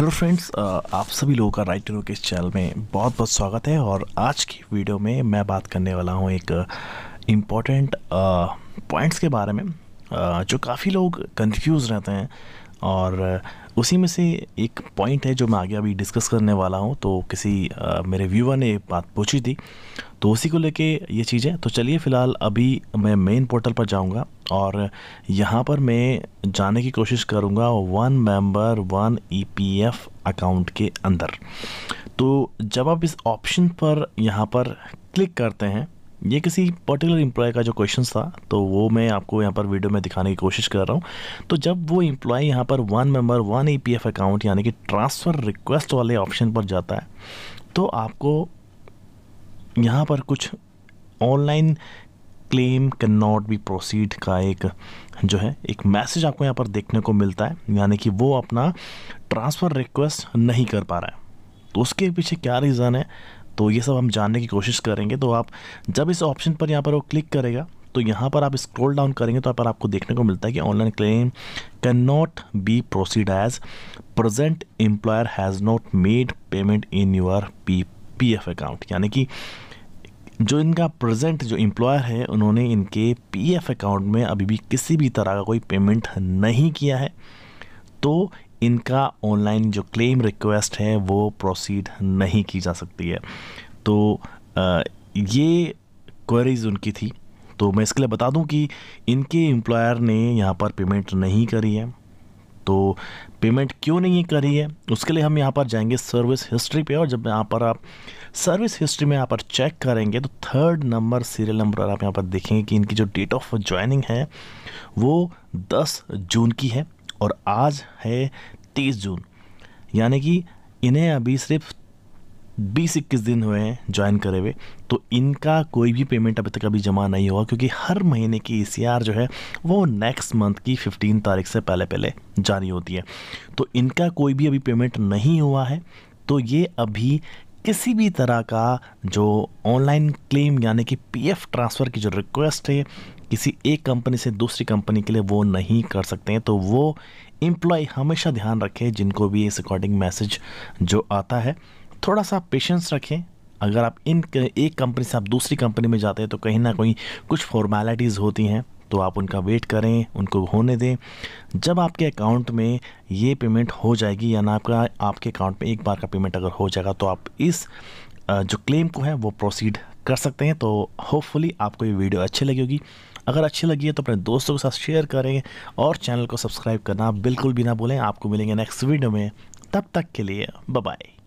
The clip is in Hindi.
हेलो फ्रेंड्स uh, आप सभी लोगों का राइट टू नो के इस चैनल में बहुत बहुत स्वागत है और आज की वीडियो में मैं बात करने वाला हूँ एक इम्पॉर्टेंट uh, पॉइंट्स uh, के बारे में जो काफ़ी लोग कंफ्यूज रहते हैं और उसी में से एक पॉइंट है जो मैं आगे अभी डिस्कस करने वाला हूँ तो किसी मेरे व्यूवर ने बात पूछी थी तो उसी को लेके ये चीज़ है तो चलिए फ़िलहाल अभी मैं मेन पोर्टल पर जाऊँगा और यहाँ पर मैं जाने की कोशिश करूँगा one member one EPF account के अंदर तो जब आप इस ऑप्शन पर यहाँ पर क्लिक करते हैं ये किसी पर्टिकुलर एम्प्लॉय का जो क्वेश्चन था तो वो मैं आपको यहाँ पर वीडियो में दिखाने की कोशिश कर रहा हूँ तो जब वो एम्प्लॉय यहाँ पर one member one E account यानी कि ट्रांसफ़र रिक्वेस्ट वाले ऑप्शन पर जाता है तो आपको यहाँ पर कुछ online claim can not be proceed का एक जो है एक मैसेज आपको यहाँ पर देखने को मिलता है यानी कि वो अपना ट्रांसफ़र रिक्वेस्ट नहीं कर पा रहा है तो उसके पीछे क्या रीज़न है तो ये सब हम जानने की कोशिश करेंगे तो आप जब इस ऑप्शन पर यहाँ पर वो क्लिक करेगा तो यहाँ पर आप स्क्रॉल डाउन करेंगे तो यहाँ पर आपको देखने को मिलता है कि online claim can not be proceed as present employer has not made payment in your P P F account यानी कि जो इनका प्रेजेंट जो एम्प्लॉयर है उन्होंने इनके पीएफ अकाउंट में अभी भी किसी भी तरह का कोई पेमेंट नहीं किया है तो इनका ऑनलाइन जो क्लेम रिक्वेस्ट है वो प्रोसीड नहीं की जा सकती है तो आ, ये क्वेरीज उनकी थी तो मैं इसके लिए बता दूं कि इनके एम्प्लॉयर ने यहाँ पर पेमेंट नहीं करी है तो पेमेंट क्यों नहीं करी है उसके लिए हम यहाँ पर जाएंगे सर्विस हिस्ट्री पे और जब यहाँ पर आप सर्विस हिस्ट्री में यहाँ पर चेक करेंगे तो थर्ड नंबर सीरियल नंबर आप यहाँ पर देखेंगे कि इनकी जो डेट ऑफ ज्वाइनिंग है वो 10 जून की है और आज है 30 जून यानी कि इन्हें अभी सिर्फ बीस इक्कीस दिन हुए हैं ज्वाइन करे हुए तो इनका कोई भी पेमेंट अभी तक अभी जमा नहीं हुआ क्योंकि हर महीने की ई e जो है वो नेक्स्ट मंथ की फिफ्टीन तारीख से पहले पहले जारी होती है तो इनका कोई भी अभी पेमेंट नहीं हुआ है तो ये अभी किसी भी तरह का जो ऑनलाइन क्लेम यानी कि पीएफ ट्रांसफ़र की जो रिक्वेस्ट है किसी एक कंपनी से दूसरी कंपनी के लिए वो नहीं कर सकते हैं तो वो एम्प्लॉय हमेशा ध्यान रखें जिनको भी इस अकॉर्डिंग मैसेज जो आता है थोड़ा सा पेशेंस रखें अगर आप इन एक कंपनी से आप दूसरी कंपनी में जाते हैं तो कहीं ना कहीं कुछ फॉर्मेलिटीज़ होती हैं तो आप उनका वेट करें उनको होने दें जब आपके अकाउंट में ये पेमेंट हो जाएगी या ना आपका आपके अकाउंट में एक बार का पेमेंट अगर हो जाएगा तो आप इस जो क्लेम को है वो प्रोसीड कर सकते हैं तो होपफुली आपको ये वीडियो अच्छी लगी होगी अगर अच्छी लगी है तो अपने दोस्तों के साथ शेयर करें और चैनल को सब्सक्राइब करना बिल्कुल भी ना भूलें आपको मिलेंगे नेक्स्ट वीडियो में तब तक के लिए बाय